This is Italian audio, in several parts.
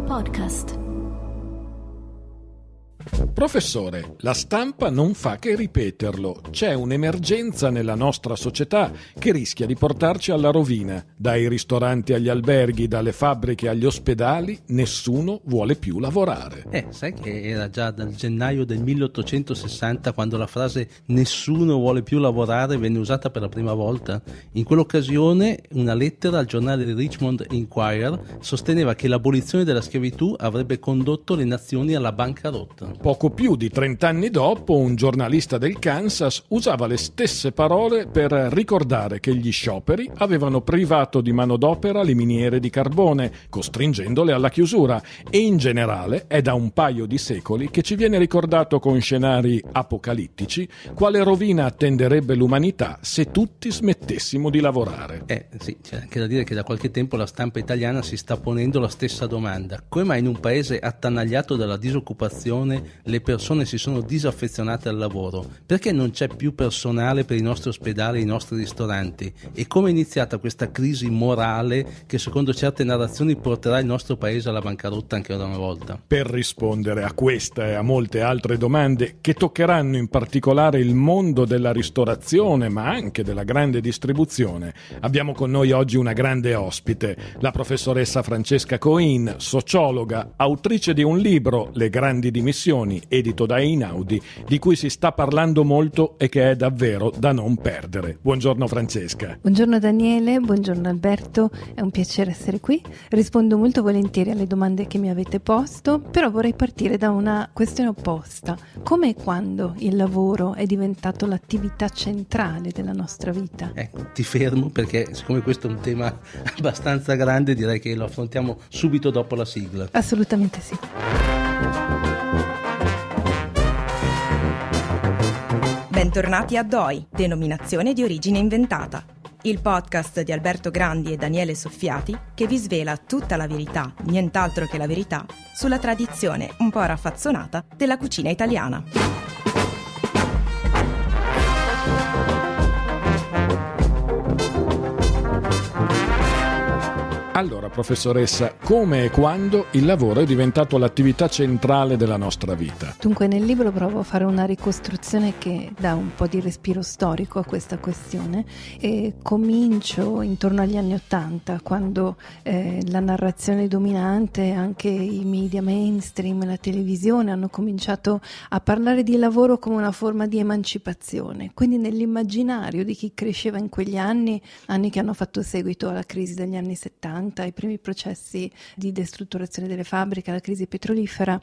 Podcast. Professore, la stampa non fa che ripeterlo. C'è un'emergenza nella nostra società che rischia di portarci alla rovina. Dai ristoranti agli alberghi, dalle fabbriche agli ospedali, nessuno vuole più lavorare. Eh, sai che era già dal gennaio del 1860 quando la frase nessuno vuole più lavorare venne usata per la prima volta? In quell'occasione una lettera al giornale Richmond Inquirer sosteneva che l'abolizione della schiavitù avrebbe condotto le nazioni alla bancarotta. Poco più di 30 anni dopo, un giornalista del Kansas usava le stesse parole per ricordare che gli scioperi avevano privato di manodopera le miniere di carbone, costringendole alla chiusura, e in generale è da un paio di secoli che ci viene ricordato con scenari apocalittici quale rovina attenderebbe l'umanità se tutti smettessimo di lavorare. Eh sì, c'è anche da dire che da qualche tempo la stampa italiana si sta ponendo la stessa domanda. Come mai in un paese attanagliato dalla disoccupazione le persone si sono disaffezionate al lavoro, perché non c'è più personale per i nostri ospedali e i nostri ristoranti e come è iniziata questa crisi morale che secondo certe narrazioni porterà il nostro paese alla bancarotta anche una volta. Per rispondere a questa e a molte altre domande che toccheranno in particolare il mondo della ristorazione ma anche della grande distribuzione, abbiamo con noi oggi una grande ospite, la professoressa Francesca Coin, sociologa, autrice di un libro, Le grandi dimissioni, Edizioni, edito da Einaudi, di cui si sta parlando molto e che è davvero da non perdere. Buongiorno Francesca. Buongiorno Daniele, buongiorno Alberto, è un piacere essere qui. Rispondo molto volentieri alle domande che mi avete posto, però vorrei partire da una questione opposta. Come e quando il lavoro è diventato l'attività centrale della nostra vita? Ecco, ti fermo perché siccome questo è un tema abbastanza grande direi che lo affrontiamo subito dopo la sigla. Assolutamente sì. Bentornati a DOI, denominazione di origine inventata, il podcast di Alberto Grandi e Daniele Soffiati che vi svela tutta la verità, nient'altro che la verità, sulla tradizione un po' raffazzonata della cucina italiana. Allora, professoressa, come e quando il lavoro è diventato l'attività centrale della nostra vita? Dunque, nel libro provo a fare una ricostruzione che dà un po' di respiro storico a questa questione e comincio intorno agli anni Ottanta, quando eh, la narrazione dominante, anche i media mainstream, la televisione hanno cominciato a parlare di lavoro come una forma di emancipazione. Quindi nell'immaginario di chi cresceva in quegli anni, anni che hanno fatto seguito alla crisi degli anni 70, 90, i primi processi di destrutturazione delle fabbriche, la crisi petrolifera,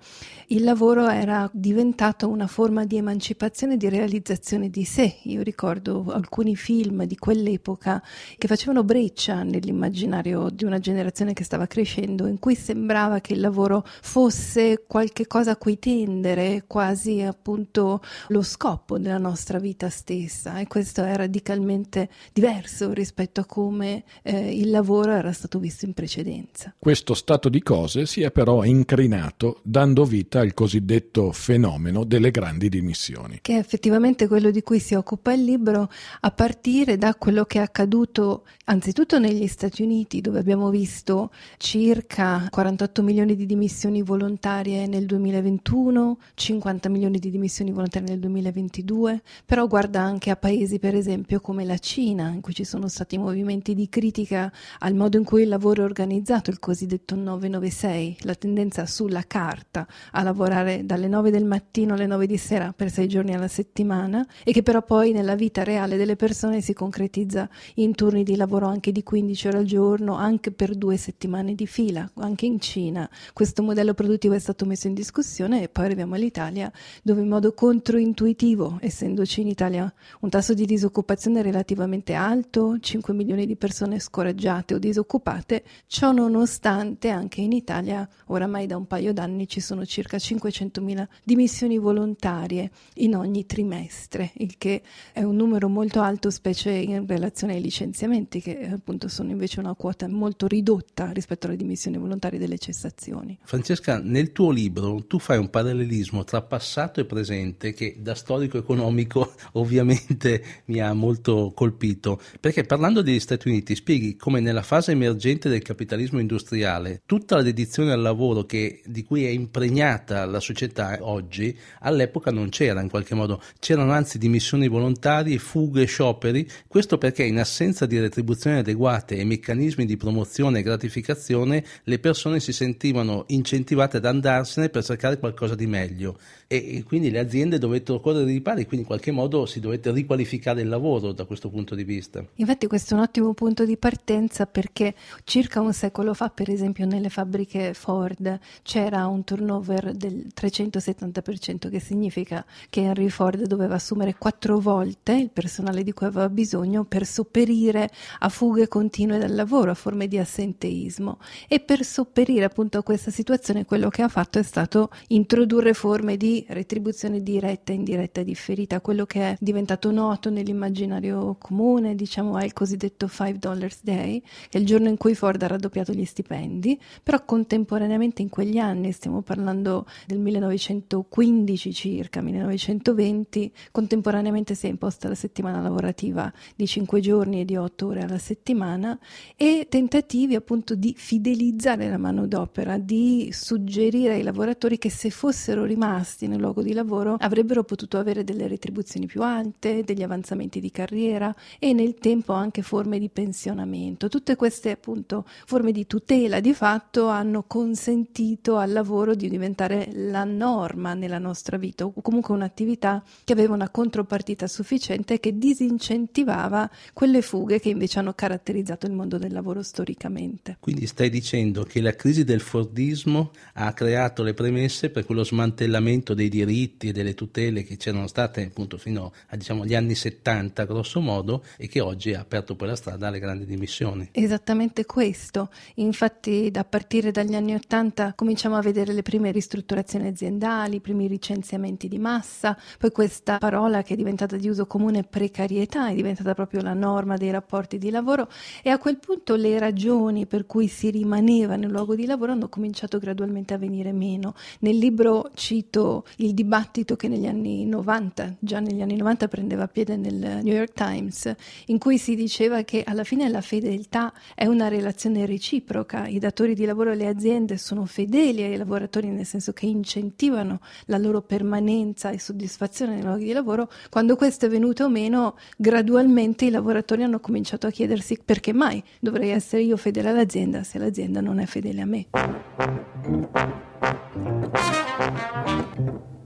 il lavoro era diventato una forma di emancipazione, di realizzazione di sé. Io ricordo alcuni film di quell'epoca che facevano breccia nell'immaginario di una generazione che stava crescendo, in cui sembrava che il lavoro fosse qualche cosa a cui tendere, quasi appunto lo scopo della nostra vita stessa. E questo è radicalmente diverso rispetto a come eh, il lavoro era stato visto visto in precedenza. Questo stato di cose si è però incrinato dando vita al cosiddetto fenomeno delle grandi dimissioni. Che è effettivamente quello di cui si occupa il libro a partire da quello che è accaduto anzitutto negli Stati Uniti dove abbiamo visto circa 48 milioni di dimissioni volontarie nel 2021, 50 milioni di dimissioni volontarie nel 2022, però guarda anche a paesi per esempio come la Cina in cui ci sono stati movimenti di critica al modo in cui il lavoro lavoro organizzato, il cosiddetto 996, la tendenza sulla carta a lavorare dalle 9 del mattino alle 9 di sera per sei giorni alla settimana e che però poi nella vita reale delle persone si concretizza in turni di lavoro anche di 15 ore al giorno, anche per due settimane di fila, anche in Cina. Questo modello produttivo è stato messo in discussione e poi arriviamo all'Italia dove in modo controintuitivo, essendoci in Italia un tasso di disoccupazione relativamente alto, 5 milioni di persone scoraggiate o disoccupate, morte. Ciò nonostante anche in Italia oramai da un paio d'anni ci sono circa 500.000 dimissioni volontarie in ogni trimestre, il che è un numero molto alto specie in relazione ai licenziamenti che eh, appunto sono invece una quota molto ridotta rispetto alle dimissioni volontarie delle cessazioni. Francesca, nel tuo libro tu fai un parallelismo tra passato e presente che da storico economico ovviamente mi ha molto colpito, perché parlando degli Stati Uniti spieghi come nella fase emergente sorgente del capitalismo industriale, tutta la dedizione al lavoro che, di cui è impregnata la società oggi, all'epoca non c'era in qualche modo, c'erano anzi dimissioni volontarie, fughe, scioperi, questo perché in assenza di retribuzioni adeguate e meccanismi di promozione e gratificazione le persone si sentivano incentivate ad andarsene per cercare qualcosa di meglio e, e quindi le aziende dovettero correre di pari, quindi in qualche modo si dovette riqualificare il lavoro da questo punto di vista. Infatti questo è un ottimo punto di partenza perché Circa un secolo fa, per esempio, nelle fabbriche Ford c'era un turnover del 370%, che significa che Henry Ford doveva assumere quattro volte il personale di cui aveva bisogno per sopperire a fughe continue dal lavoro, a forme di assenteismo. E per sopperire appunto a questa situazione, quello che ha fatto è stato introdurre forme di retribuzione diretta e indiretta differita, quello che è diventato noto nell'immaginario comune, diciamo, è il cosiddetto 5 Dollars Day, che è il giorno in cui Ford ha raddoppiato gli stipendi, però contemporaneamente in quegli anni, stiamo parlando del 1915 circa, 1920, contemporaneamente si è imposta la settimana lavorativa di 5 giorni e di 8 ore alla settimana e tentativi appunto di fidelizzare la manodopera, di suggerire ai lavoratori che se fossero rimasti nel luogo di lavoro avrebbero potuto avere delle retribuzioni più alte, degli avanzamenti di carriera e nel tempo anche forme di pensionamento. Tutte queste appunto appunto forme di tutela di fatto hanno consentito al lavoro di diventare la norma nella nostra vita o comunque un'attività che aveva una contropartita sufficiente che disincentivava quelle fughe che invece hanno caratterizzato il mondo del lavoro storicamente. Quindi stai dicendo che la crisi del fordismo ha creato le premesse per quello smantellamento dei diritti e delle tutele che c'erano state appunto fino a, diciamo, agli anni 70 grosso modo e che oggi ha aperto poi la strada alle grandi dimissioni. Esattamente questo. Infatti, da partire dagli anni Ottanta cominciamo a vedere le prime ristrutturazioni aziendali, i primi licenziamenti di massa, poi questa parola che è diventata di uso comune precarietà è diventata proprio la norma dei rapporti di lavoro e a quel punto le ragioni per cui si rimaneva nel luogo di lavoro hanno cominciato gradualmente a venire meno. Nel libro cito il dibattito che negli anni 90, già negli anni 90 prendeva piede nel New York Times, in cui si diceva che alla fine la fedeltà è una relazione relazione reciproca, i datori di lavoro e le aziende sono fedeli ai lavoratori nel senso che incentivano la loro permanenza e soddisfazione nei luoghi di lavoro, quando questo è venuto o meno gradualmente i lavoratori hanno cominciato a chiedersi perché mai dovrei essere io fedele all'azienda se l'azienda non è fedele a me.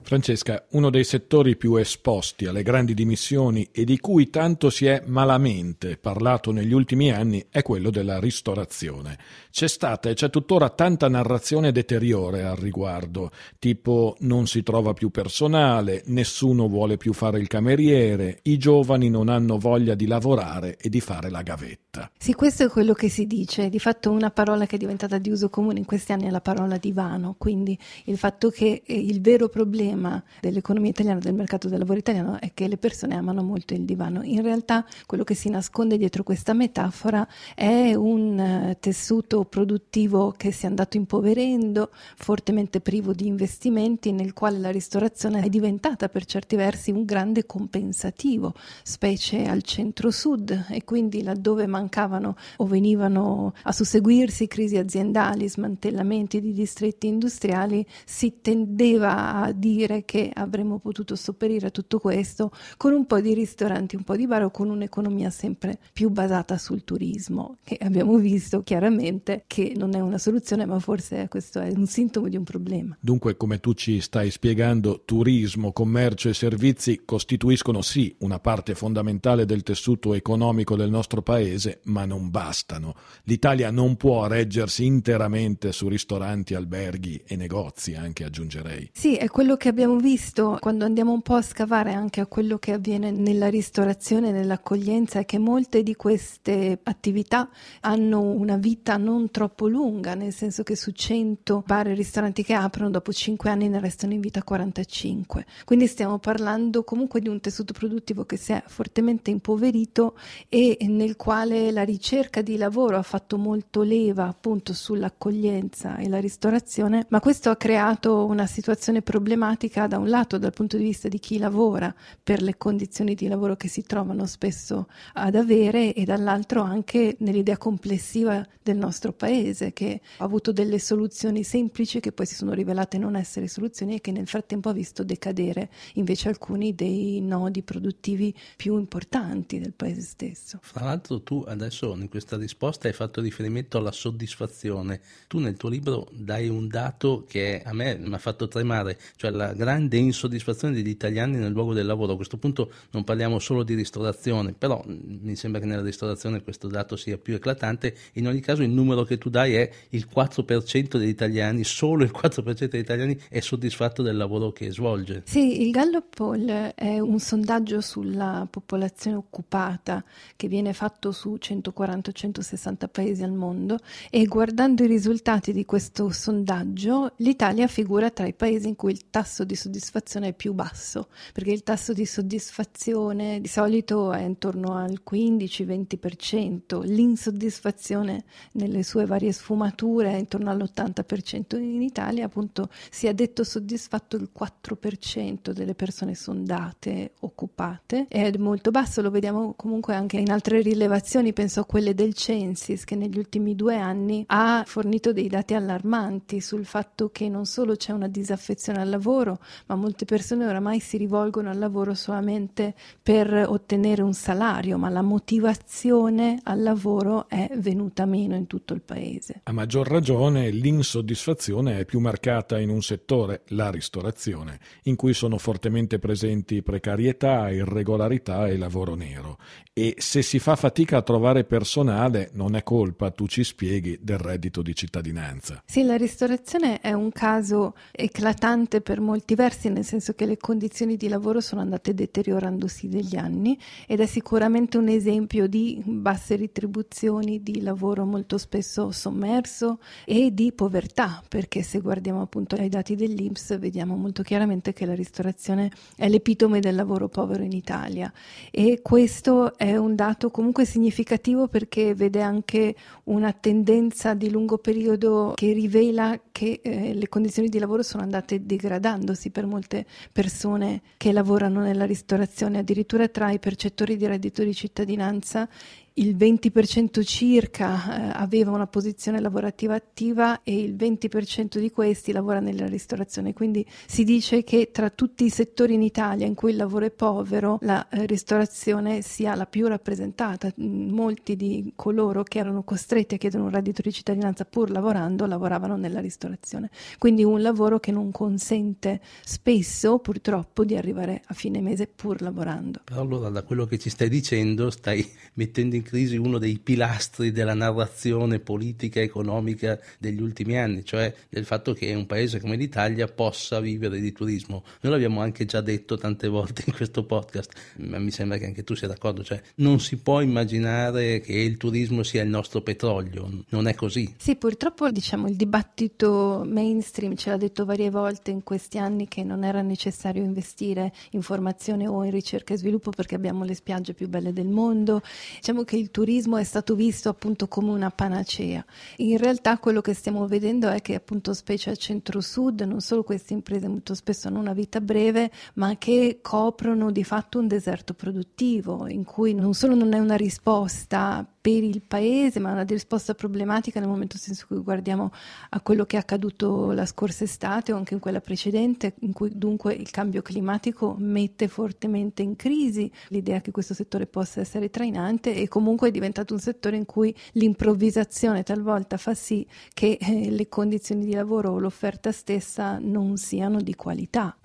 Francesca, uno dei settori più esposti alle grandi dimissioni e di cui tanto si è malamente parlato negli ultimi anni è quello della ristorazione. C'è stata e c'è tuttora tanta narrazione deteriore al riguardo, tipo non si trova più personale, nessuno vuole più fare il cameriere, i giovani non hanno voglia di lavorare e di fare la gavetta. Sì, questo è quello che si dice. Di fatto una parola che è diventata di uso comune in questi anni è la parola divano, quindi il fatto che eh, il vero problema problema dell'economia italiana, del mercato del lavoro italiano, è che le persone amano molto il divano. In realtà quello che si nasconde dietro questa metafora è un eh, tessuto produttivo che si è andato impoverendo, fortemente privo di investimenti, nel quale la ristorazione è diventata per certi versi un grande compensativo, specie al centro-sud e quindi laddove mancavano o venivano a susseguirsi crisi aziendali, smantellamenti di distretti industriali, si tendeva a dire dire che avremmo potuto sopperire a tutto questo con un po' di ristoranti, un po' di bar o con un'economia sempre più basata sul turismo, che abbiamo visto chiaramente che non è una soluzione, ma forse questo è un sintomo di un problema. Dunque, come tu ci stai spiegando, turismo, commercio e servizi costituiscono sì una parte fondamentale del tessuto economico del nostro paese, ma non bastano. L'Italia non può reggersi interamente su ristoranti, alberghi e negozi, anche aggiungerei. Sì, è quello che abbiamo visto quando andiamo un po' a scavare anche a quello che avviene nella ristorazione, nell'accoglienza, è che molte di queste attività hanno una vita non troppo lunga, nel senso che su 100 bar e ristoranti che aprono dopo 5 anni ne restano in vita 45. Quindi stiamo parlando comunque di un tessuto produttivo che si è fortemente impoverito e nel quale la ricerca di lavoro ha fatto molto leva appunto sull'accoglienza e la ristorazione, ma questo ha creato una situazione problematica problematica da un lato dal punto di vista di chi lavora per le condizioni di lavoro che si trovano spesso ad avere e dall'altro anche nell'idea complessiva del nostro paese che ha avuto delle soluzioni semplici che poi si sono rivelate non essere soluzioni e che nel frattempo ha visto decadere invece alcuni dei nodi produttivi più importanti del paese stesso. Fra l'altro tu adesso in questa risposta hai fatto riferimento alla soddisfazione. Tu nel tuo libro dai un dato che a me mi ha fatto tremare, cioè la grande insoddisfazione degli italiani nel luogo del lavoro. A questo punto non parliamo solo di ristorazione, però mm, mi sembra che nella ristorazione questo dato sia più eclatante. In ogni caso il numero che tu dai è il 4% degli italiani, solo il 4% degli italiani è soddisfatto del lavoro che svolge. Sì, il Gallup Poll è un sondaggio sulla popolazione occupata che viene fatto su 140-160 paesi al mondo e guardando i risultati di questo sondaggio l'Italia figura tra i paesi in cui il tasso tasso di soddisfazione è più basso, perché il tasso di soddisfazione di solito è intorno al 15-20%, l'insoddisfazione nelle sue varie sfumature è intorno all'80%, in Italia appunto si è detto soddisfatto il 4% delle persone sondate occupate, è molto basso, lo vediamo comunque anche in altre rilevazioni, penso a quelle del Censis che negli ultimi due anni ha fornito dei dati allarmanti sul fatto che non solo c'è una disaffezione al lavoro, lavoro, ma molte persone oramai si rivolgono al lavoro solamente per ottenere un salario, ma la motivazione al lavoro è venuta meno in tutto il paese. A maggior ragione l'insoddisfazione è più marcata in un settore, la ristorazione, in cui sono fortemente presenti precarietà, irregolarità e lavoro nero. E se si fa fatica a trovare personale, non è colpa, tu ci spieghi, del reddito di cittadinanza. Sì, la ristorazione è un caso eclatante per molti diversi nel senso che le condizioni di lavoro sono andate deteriorandosi negli anni ed è sicuramente un esempio di basse retribuzioni, di lavoro molto spesso sommerso e di povertà, perché se guardiamo appunto ai dati dell'Inps vediamo molto chiaramente che la ristorazione è l'epitome del lavoro povero in Italia e questo è un dato comunque significativo perché vede anche una tendenza di lungo periodo che rivela che eh, le condizioni di lavoro sono andate degradando verificandosi per molte persone che lavorano nella ristorazione, addirittura tra i percettori di reddito di cittadinanza il 20% circa eh, aveva una posizione lavorativa attiva e il 20% di questi lavora nella ristorazione. Quindi si dice che tra tutti i settori in Italia in cui il lavoro è povero, la eh, ristorazione sia la più rappresentata. Mm, molti di coloro che erano costretti a chiedere un reddito di cittadinanza pur lavorando, lavoravano nella ristorazione. Quindi un lavoro che non consente spesso, purtroppo, di arrivare a fine mese pur lavorando. Allora, da quello che ci stai dicendo, stai mettendo in crisi uno dei pilastri della narrazione politica e economica degli ultimi anni, cioè del fatto che un paese come l'Italia possa vivere di turismo. Noi l'abbiamo anche già detto tante volte in questo podcast, ma mi sembra che anche tu sia d'accordo, cioè non si può immaginare che il turismo sia il nostro petrolio, non è così. Sì, purtroppo diciamo il dibattito mainstream ce l'ha detto varie volte in questi anni che non era necessario investire in formazione o in ricerca e sviluppo perché abbiamo le spiagge più belle del mondo. Diciamo che il turismo è stato visto appunto come una panacea. In realtà quello che stiamo vedendo è che appunto specie al centro-sud non solo queste imprese molto spesso hanno una vita breve, ma che coprono di fatto un deserto produttivo in cui non solo non è una risposta per il paese, ma una risposta problematica nel momento in cui guardiamo a quello che è accaduto la scorsa estate o anche in quella precedente, in cui dunque il cambio climatico mette fortemente in crisi l'idea che questo settore possa essere trainante e comunque è diventato un settore in cui l'improvvisazione talvolta fa sì che eh, le condizioni di lavoro o l'offerta stessa non siano di qualità.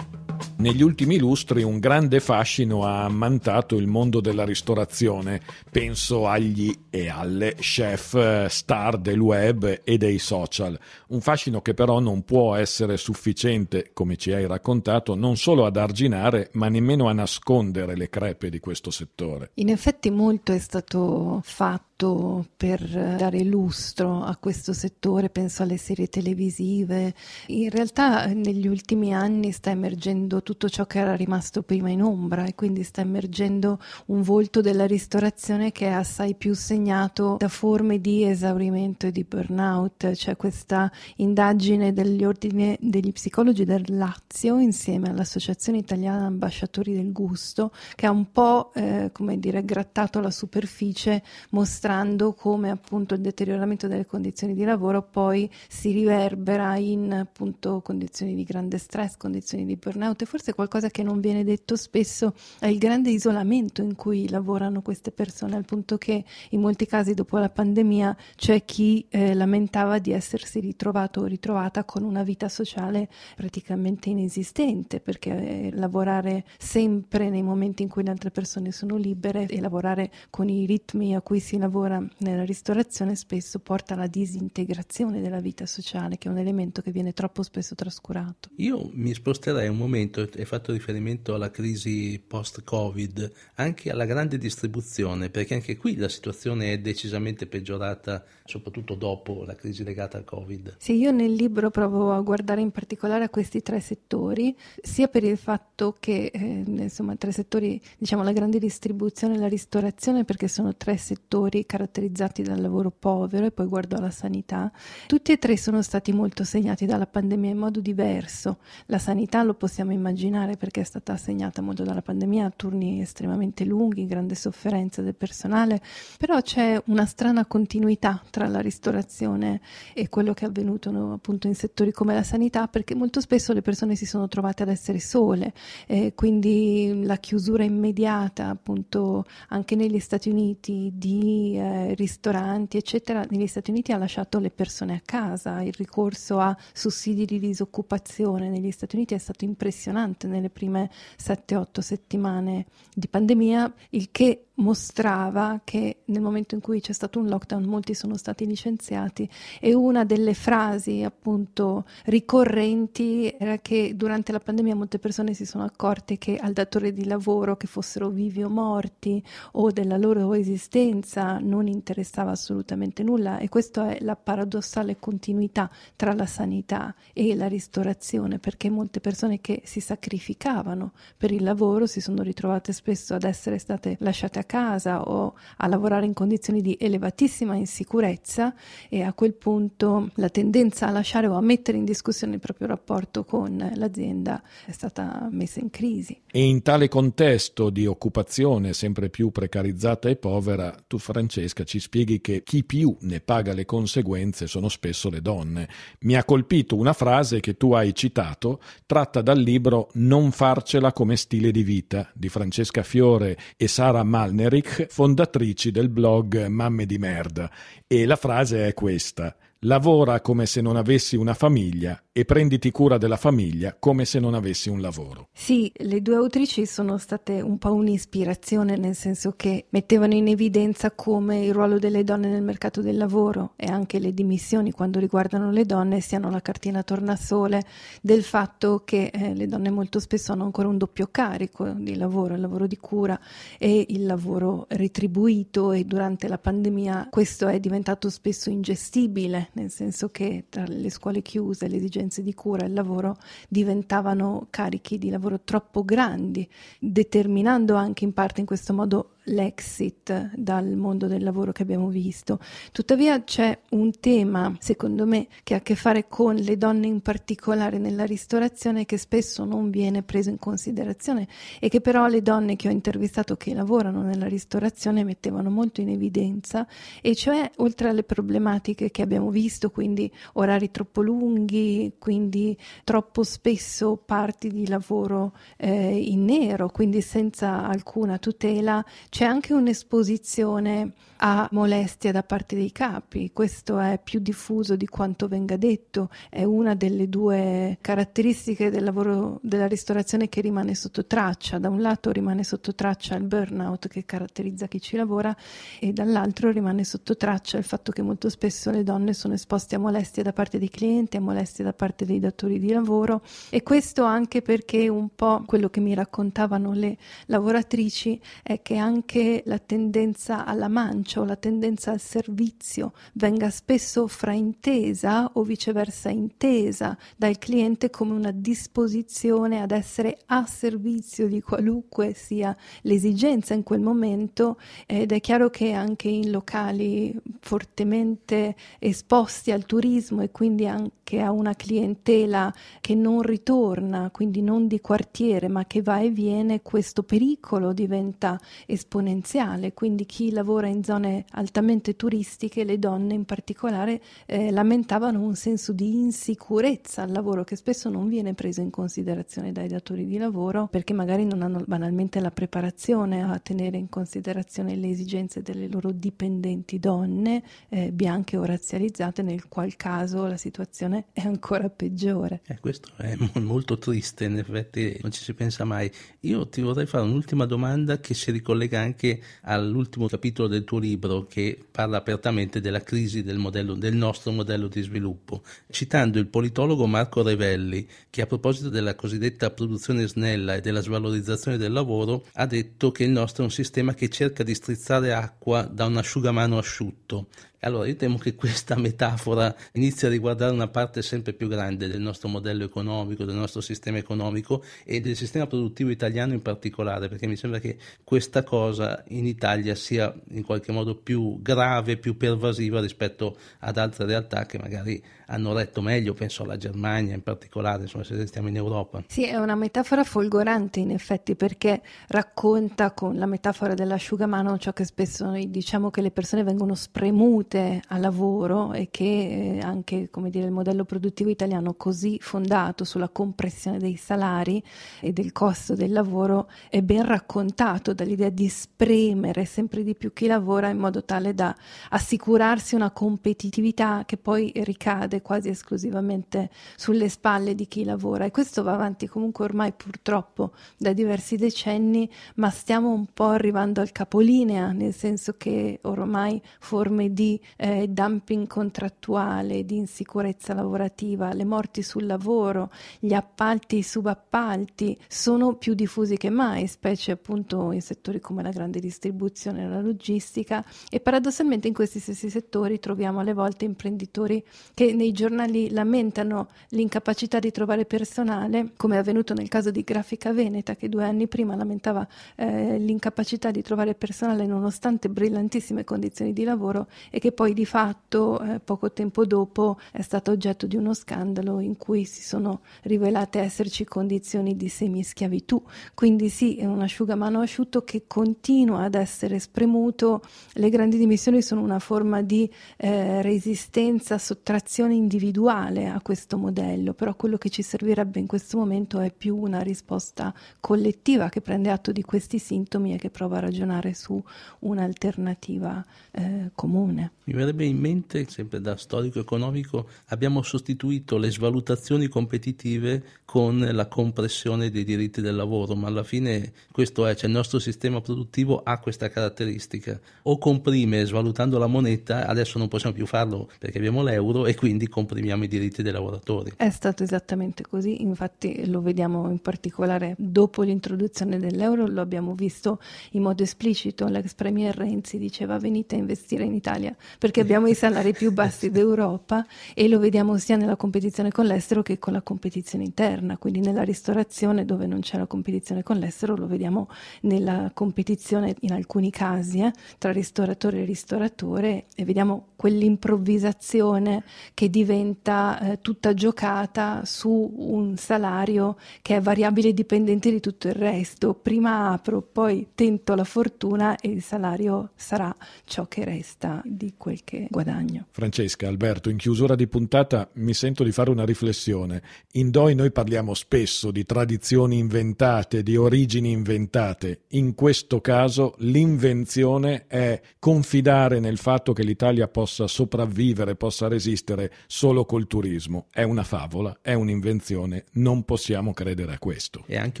negli ultimi lustri un grande fascino ha ammantato il mondo della ristorazione, penso agli e alle chef eh, star del web e dei social, un fascino che però non può essere sufficiente, come ci hai raccontato, non solo ad arginare ma nemmeno a nascondere le crepe di questo settore. In effetti molto è stato fatto fatto per eh, dare lustro a questo settore, penso alle serie televisive. In realtà eh, negli ultimi anni sta emergendo tutto ciò che era rimasto prima in ombra e quindi sta emergendo un volto della ristorazione che è assai più segnato da forme di esaurimento e di burnout. C'è questa indagine degli ordini degli psicologi del Lazio insieme all'Associazione Italiana Ambasciatori del Gusto che ha un po' eh, come dire grattato la superficie mostrando mostrando come appunto il deterioramento delle condizioni di lavoro poi si riverbera in appunto condizioni di grande stress, condizioni di burnout e forse qualcosa che non viene detto spesso è il grande isolamento in cui lavorano queste persone, al punto che in molti casi dopo la pandemia c'è chi eh, lamentava di essersi ritrovato o ritrovata con una vita sociale praticamente inesistente, perché eh, lavorare sempre nei momenti in cui le altre persone sono libere e lavorare con i ritmi a cui si lavora lavora nella ristorazione spesso porta alla disintegrazione della vita sociale, che è un elemento che viene troppo spesso trascurato. Io mi sposterei un momento, hai fatto riferimento alla crisi post-Covid, anche alla grande distribuzione, perché anche qui la situazione è decisamente peggiorata, soprattutto dopo la crisi legata al Covid. Sì, io nel libro provo a guardare in particolare a questi tre settori, sia per il fatto che, eh, insomma, tre settori, diciamo la grande distribuzione e la ristorazione, perché sono tre settori caratterizzati dal lavoro povero e poi guardò la sanità. Tutti e tre sono stati molto segnati dalla pandemia in modo diverso. La sanità lo possiamo immaginare perché è stata segnata molto dalla pandemia, a turni estremamente lunghi, grande sofferenza del personale, però c'è una strana continuità tra la ristorazione e quello che è avvenuto no, appunto in settori come la sanità perché molto spesso le persone si sono trovate ad essere sole, eh, quindi la chiusura immediata appunto anche negli Stati Uniti di eh, ristoranti, eccetera, negli Stati Uniti ha lasciato le persone a casa, il ricorso a sussidi di disoccupazione negli Stati Uniti è stato impressionante nelle prime 7-8 settimane di pandemia, il che mostrava che nel momento in cui c'è stato un lockdown molti sono stati licenziati e una delle frasi appunto ricorrenti era che durante la pandemia molte persone si sono accorte che al datore di lavoro che fossero vivi o morti o della loro esistenza non interessava assolutamente nulla e questa è la paradossale continuità tra la sanità e la ristorazione perché molte persone che si sacrificavano per il lavoro si sono ritrovate spesso ad essere state lasciate a casa o a lavorare in condizioni di elevatissima insicurezza e a quel punto la tendenza a lasciare o a mettere in discussione il proprio rapporto con l'azienda è stata messa in crisi. E in tale contesto di occupazione sempre più precarizzata e povera, tu Francesca ci spieghi che chi più ne paga le conseguenze sono spesso le donne. Mi ha colpito una frase che tu hai citato, tratta dal libro Non farcela come stile di vita di Francesca Fiore e Sara Malm Alneric, fondatrici del blog Mamme di Merda. E la frase è questa. Lavora come se non avessi una famiglia e prenditi cura della famiglia come se non avessi un lavoro. Sì, le due autrici sono state un po' un'ispirazione, nel senso che mettevano in evidenza come il ruolo delle donne nel mercato del lavoro e anche le dimissioni quando riguardano le donne siano la cartina tornasole del fatto che eh, le donne molto spesso hanno ancora un doppio carico di lavoro, il lavoro di cura e il lavoro retribuito e durante la pandemia questo è diventato spesso ingestibile nel senso che tra le scuole chiuse, le esigenze di cura e il lavoro diventavano carichi di lavoro troppo grandi, determinando anche in parte in questo modo l'exit dal mondo del lavoro che abbiamo visto. Tuttavia c'è un tema, secondo me, che ha a che fare con le donne in particolare nella ristorazione che spesso non viene preso in considerazione e che però le donne che ho intervistato che lavorano nella ristorazione mettevano molto in evidenza, e cioè oltre alle problematiche che abbiamo visto, quindi orari troppo lunghi, quindi troppo spesso parti di lavoro eh, in nero, quindi senza alcuna tutela, c'è anche un'esposizione a molestia da parte dei capi. Questo è più diffuso di quanto venga detto, è una delle due caratteristiche del lavoro della ristorazione che rimane sotto traccia. Da un lato rimane sotto traccia il burnout che caratterizza chi ci lavora e dall'altro rimane sotto traccia il fatto che molto spesso le donne sono esposte a molestie da parte dei clienti, a molestie da parte dei datori di lavoro e questo anche perché un po' quello che mi raccontavano le lavoratrici è che anche la tendenza alla mancia l'approccio, la tendenza al servizio venga spesso fraintesa o viceversa intesa dal cliente come una disposizione ad essere a servizio di qualunque sia l'esigenza in quel momento ed è chiaro che anche in locali fortemente esposti al turismo e quindi anche a una clientela che non ritorna, quindi non di quartiere ma che va e viene, questo pericolo diventa esponenziale, quindi chi lavora in zona zone altamente turistiche le donne in particolare eh, lamentavano un senso di insicurezza al lavoro che spesso non viene preso in considerazione dai datori di lavoro perché magari non hanno banalmente la preparazione a tenere in considerazione le esigenze delle loro dipendenti donne eh, bianche o razzializzate nel qual caso la situazione è ancora peggiore. Eh, questo è molto triste in effetti non ci si pensa mai. Io ti vorrei fare un'ultima domanda che si ricollega anche all'ultimo capitolo del tuo libro che parla apertamente della crisi del, modello, del nostro modello di sviluppo, citando il politologo Marco Revelli, che a proposito della cosiddetta produzione snella e della svalorizzazione del lavoro, ha detto che il nostro è un sistema che cerca di strizzare acqua da un asciugamano asciutto, allora io temo che questa metafora inizi a riguardare una parte sempre più grande del nostro modello economico, del nostro sistema economico e del sistema produttivo italiano in particolare, perché mi sembra che questa cosa in Italia sia in qualche modo più grave, più pervasiva rispetto ad altre realtà che magari hanno letto meglio, penso alla Germania in particolare, insomma se stiamo in Europa. Sì, è una metafora folgorante in effetti perché racconta con la metafora dell'asciugamano ciò che spesso noi diciamo che le persone vengono spremute gente a lavoro e che eh, anche dire, il modello produttivo italiano così fondato sulla compressione dei salari e del costo del lavoro è ben raccontato dall'idea di spremere sempre di più chi lavora in modo tale da assicurarsi una competitività che poi ricade quasi esclusivamente sulle spalle di chi lavora e questo va avanti comunque ormai purtroppo da diversi decenni ma stiamo un po' arrivando al capolinea nel senso che ormai forme di eh, dumping contrattuale, di insicurezza lavorativa, le morti sul lavoro, gli appalti e i subappalti sono più diffusi che mai, specie appunto in settori come la grande distribuzione, e la logistica e paradossalmente in questi stessi settori troviamo alle volte imprenditori che nei giornali lamentano l'incapacità di trovare personale, come è avvenuto nel caso di Grafica Veneta che due anni prima lamentava eh, l'incapacità di trovare personale nonostante brillantissime condizioni di lavoro e che poi di fatto eh, poco tempo dopo è stato oggetto di uno scandalo in cui si sono rivelate esserci condizioni di semischiavitù. Quindi sì, è un asciugamano asciutto che continua ad essere spremuto. Le grandi dimissioni sono una forma di eh, resistenza, sottrazione individuale a questo modello, però quello che ci servirebbe in questo momento è più una risposta collettiva che prende atto di questi sintomi e che prova a ragionare su un'alternativa eh, comune. Mi verrebbe in mente, sempre da storico economico, abbiamo sostituito le svalutazioni competitive con la compressione dei diritti del lavoro, ma alla fine questo è, cioè il nostro sistema produttivo ha questa caratteristica. O comprime svalutando la moneta, adesso non possiamo più farlo perché abbiamo l'euro e quindi comprimiamo i diritti dei lavoratori. È stato esattamente così, infatti lo vediamo in particolare dopo l'introduzione dell'euro, lo abbiamo visto in modo esplicito, l'ex premier Renzi diceva venite a investire in Italia perché abbiamo i salari più bassi d'Europa e lo vediamo sia nella competizione con l'estero che con la competizione interna, quindi nella ristorazione dove non c'è la competizione con l'estero lo vediamo nella competizione in alcuni casi eh, tra ristoratore e ristoratore e vediamo quell'improvvisazione che diventa eh, tutta giocata su un salario che è variabile e dipendente di tutto il resto, prima apro, poi tento la fortuna e il salario sarà ciò che resta di quel che guadagno. Francesca, Alberto, in chiusura di puntata mi sento di fare una riflessione. In DOI noi parliamo spesso di tradizioni inventate, di origini inventate. In questo caso l'invenzione è confidare nel fatto che l'Italia possa sopravvivere, possa resistere solo col turismo. È una favola, è un'invenzione, non possiamo credere a questo. È anche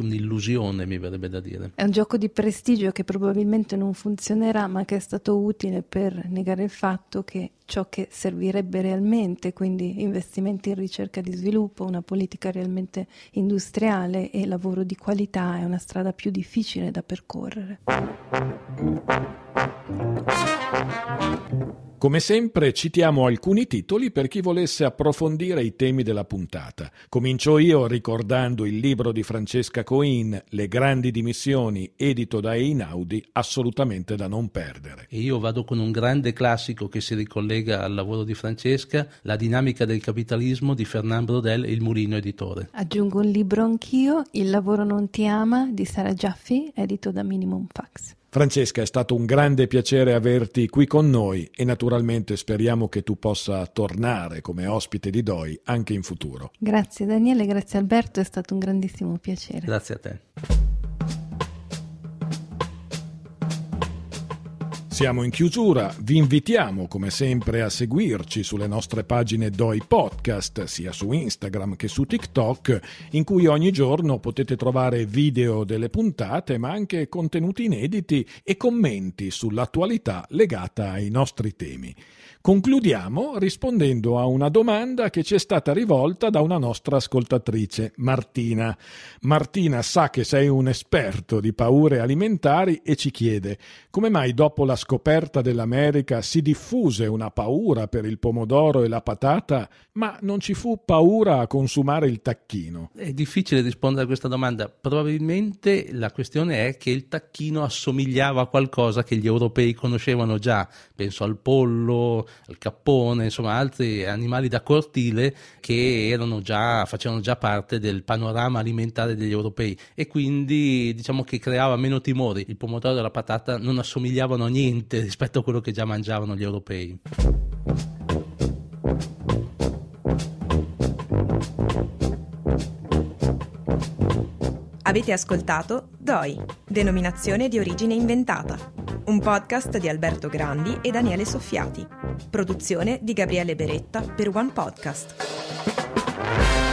un'illusione, mi verrebbe da dire. È un gioco di prestigio che probabilmente non funzionerà, ma che è stato utile per negare il fatto fatto che ciò che servirebbe realmente, quindi investimenti in ricerca di sviluppo, una politica realmente industriale e lavoro di qualità è una strada più difficile da percorrere. Come sempre citiamo alcuni titoli per chi volesse approfondire i temi della puntata. Comincio io ricordando il libro di Francesca Coin, Le grandi dimissioni, edito da Einaudi, assolutamente da non perdere. E io vado con un grande classico che si ricollega al lavoro di Francesca, La dinamica del capitalismo di Fernand Brodel, il Mulino Editore. Aggiungo un libro anch'io, Il lavoro non ti ama di Sara Giaffi, edito da Minimum Fax. Francesca, è stato un grande piacere averti qui con noi e naturalmente speriamo che tu possa tornare come ospite di DOI anche in futuro. Grazie Daniele, grazie Alberto, è stato un grandissimo piacere. Grazie a te. Siamo in chiusura, vi invitiamo come sempre a seguirci sulle nostre pagine DOI Podcast, sia su Instagram che su TikTok, in cui ogni giorno potete trovare video delle puntate, ma anche contenuti inediti e commenti sull'attualità legata ai nostri temi. Concludiamo rispondendo a una domanda che ci è stata rivolta da una nostra ascoltatrice, Martina. Martina sa che sei un esperto di paure alimentari e ci chiede come mai dopo la scoperta dell'America si diffuse una paura per il pomodoro e la patata, ma non ci fu paura a consumare il tacchino. È difficile rispondere a questa domanda. Probabilmente la questione è che il tacchino assomigliava a qualcosa che gli europei conoscevano già, penso al pollo, il cappone, insomma altri animali da cortile che già, facevano già parte del panorama alimentare degli europei e quindi diciamo che creava meno timori. Il pomodoro e la patata non assomigliavano a niente rispetto a quello che già mangiavano gli europei. Avete ascoltato DOI, denominazione di origine inventata, un podcast di Alberto Grandi e Daniele Soffiati, produzione di Gabriele Beretta per One Podcast.